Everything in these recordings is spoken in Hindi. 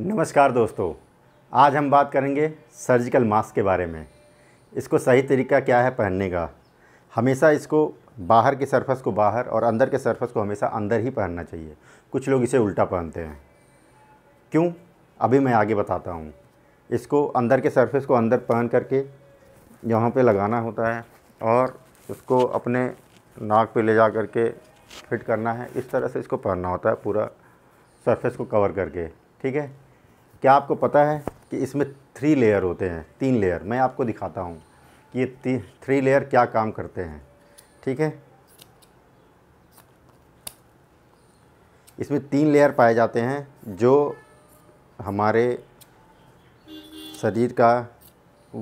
नमस्कार दोस्तों आज हम बात करेंगे सर्जिकल मास्क के बारे में इसको सही तरीका क्या है पहनने का हमेशा इसको बाहर के सरफेस को बाहर और अंदर के सरफेस को हमेशा अंदर ही पहनना चाहिए कुछ लोग इसे उल्टा पहनते हैं क्यों अभी मैं आगे बताता हूँ इसको अंदर के सरफेस को अंदर पहन करके यहाँ पे लगाना होता है और उसको अपने नाक पे ले जा करके फिट करना है इस तरह से इसको पहनना होता है पूरा सरफेस को कवर करके ठीक है क्या आपको पता है कि इसमें थ्री लेयर होते हैं तीन लेयर मैं आपको दिखाता हूँ कि ये थ्री लेयर क्या काम करते हैं ठीक है इसमें तीन लेयर पाए जाते हैं जो हमारे शरीर का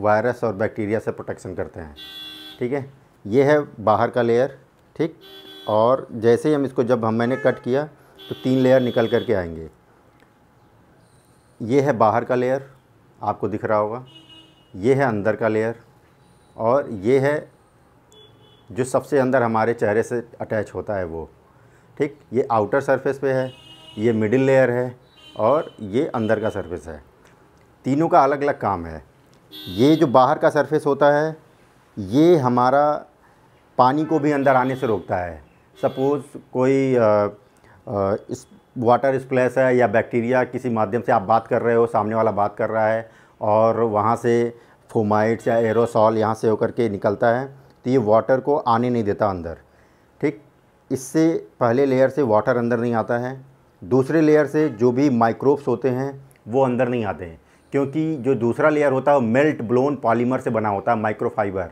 वायरस और बैक्टीरिया से प्रोटेक्शन करते हैं ठीक है ये है बाहर का लेयर ठीक और जैसे ही हम इसको जब हम मैंने कट किया तो तीन लेयर निकल करके आएंगे ये है बाहर का लेयर आपको दिख रहा होगा ये है अंदर का लेयर और ये है जो सबसे अंदर हमारे चेहरे से अटैच होता है वो ठीक ये आउटर सरफेस पे है ये मिडिल लेयर है और ये अंदर का सरफेस है तीनों का अलग अलग काम है ये जो बाहर का सरफेस होता है ये हमारा पानी को भी अंदर आने से रोकता है सपोज़ कोई आ, आ, इस वाटर स्प्लैश है या बैक्टीरिया किसी माध्यम से आप बात कर रहे हो सामने वाला बात कर रहा है और वहाँ से फोमाइट्स या एरोसॉल यहाँ से होकर के निकलता है तो ये वाटर को आने नहीं देता अंदर ठीक इससे पहले लेयर से वाटर अंदर नहीं आता है दूसरे लेयर से जो भी माइक्रोब्स होते हैं वो अंदर नहीं आते हैं क्योंकि जो दूसरा लेयर होता है वो मेल्ट ब्लोन पॉलीमर से बना होता है माइक्रोफाइबर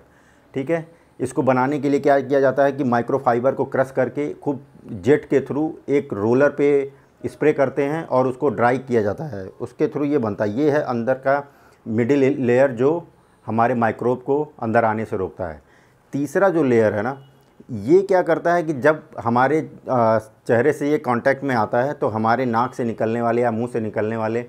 ठीक है इसको बनाने के लिए क्या किया जाता है कि माइक्रोफाइबर को क्रश करके खूब जेट के थ्रू एक रोलर पे स्प्रे करते हैं और उसको ड्राई किया जाता है उसके थ्रू ये बनता है ये है अंदर का मिडिल लेयर जो हमारे माइक्रोब को अंदर आने से रोकता है तीसरा जो लेयर है ना ये क्या करता है कि जब हमारे चेहरे से ये कांटेक्ट में आता है तो हमारे नाक से निकलने वाले या मुंह से निकलने वाले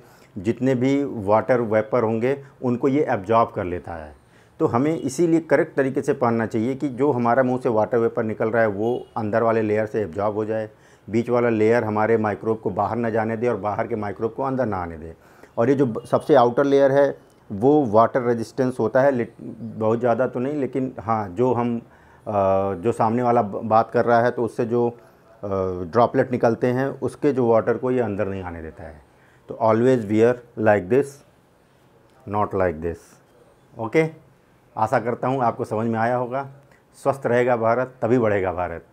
जितने भी वाटर वेपर होंगे उनको ये एब्जॉर्ब कर लेता है तो हमें इसीलिए करेक्ट तरीके से पहनना चाहिए कि जो हमारा मुंह से वाटर वेपर निकल रहा है वो अंदर वाले लेयर से एब्जॉर्ब हो जाए बीच वाला लेयर हमारे माइक्रोब को बाहर ना जाने दे और बाहर के माइक्रोब को अंदर ना आने दे और ये जो सबसे आउटर लेयर है वो वाटर रेजिस्टेंस होता है बहुत ज़्यादा तो नहीं लेकिन हाँ जो हम जो सामने वाला बात कर रहा है तो उससे जो ड्रॉपलेट निकलते हैं उसके जो वाटर को ये अंदर नहीं आने देता है तो always wear like this not like this okay आशा करता हूँ आपको समझ में आया होगा स्वस्थ रहेगा भारत तभी बढ़ेगा भारत